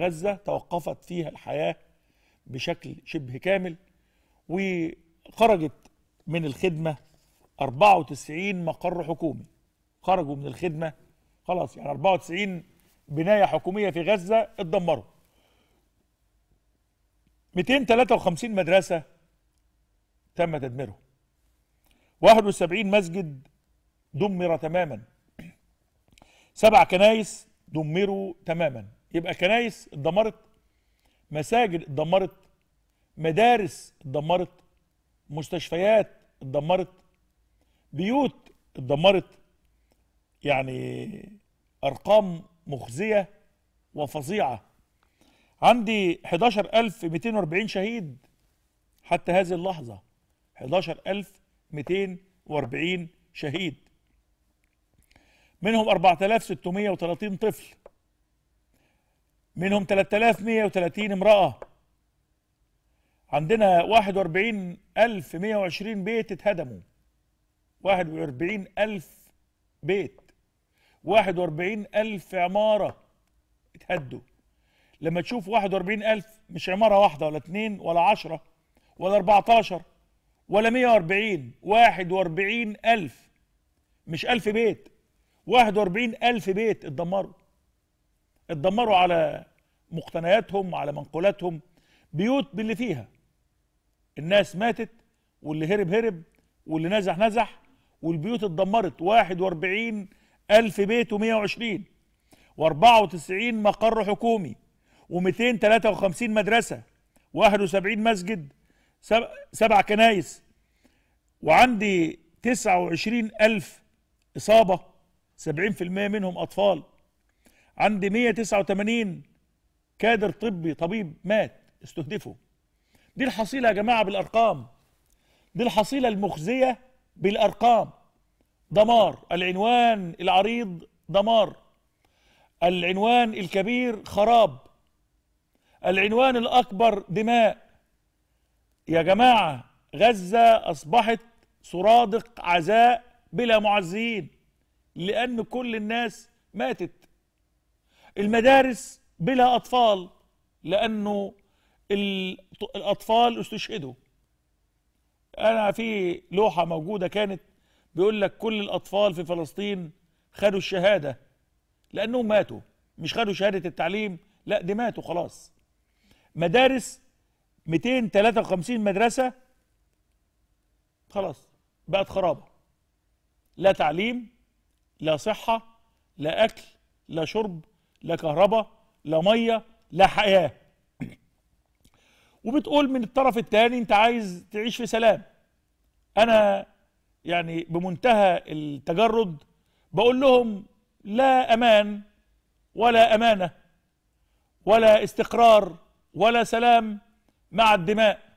غزة توقفت فيها الحياة بشكل شبه كامل وخرجت من الخدمة 94 مقر حكومي خرجوا من الخدمة خلاص يعني 94 بناية حكومية في غزة اتدمروا 253 مدرسة تم تدميرهم 71 مسجد دمر تماما سبع كنايس دمروا تماما يبقى كنايس اتدمرت مساجد اتدمرت مدارس اتدمرت مستشفيات اتدمرت بيوت اتدمرت يعني ارقام مخزيه وفظيعه عندي 11240 شهيد حتى هذه اللحظه 11240 شهيد منهم 4630 طفل منهم 3130 امرأة عندنا 41120 بيت اتهدموا 41000 بيت 41000 عمارة اتهدوا لما تشوف 41000 مش عمارة واحدة ولا اتنين ولا عشرة ولا 14 ولا 140 41000 مش 1000 بيت 41000 بيت اتدمروا اتدمروا على مقتنياتهم وعلى منقولاتهم بيوت باللي فيها الناس ماتت واللي هرب هرب واللي نزح نزح والبيوت اتدمرت 41 ألف بيت و120 و94 مقر حكومي و253 مدرسة 71 مسجد سبع كنايس وعندي 29 ألف إصابة 70% منهم أطفال عند 189 كادر طبي طبيب مات استهدفوا دي الحصيلة يا جماعة بالأرقام دي الحصيلة المخزية بالأرقام دمار العنوان العريض دمار العنوان الكبير خراب العنوان الأكبر دماء يا جماعة غزة أصبحت سرادق عزاء بلا معزيين لأن كل الناس ماتت المدارس بلا أطفال لأنه الأطفال استشهدوا أنا في لوحة موجودة كانت بيقول لك كل الأطفال في فلسطين خدوا الشهادة لأنهم ماتوا مش خدوا شهادة التعليم لا دي ماتوا خلاص مدارس 253 مدرسة خلاص بقت خرابة لا تعليم لا صحة لا أكل لا شرب لا كهرباء لا ميه لا حياه وبتقول من الطرف الثاني انت عايز تعيش في سلام انا يعني بمنتهى التجرد بقول لهم لا امان ولا امانه ولا استقرار ولا سلام مع الدماء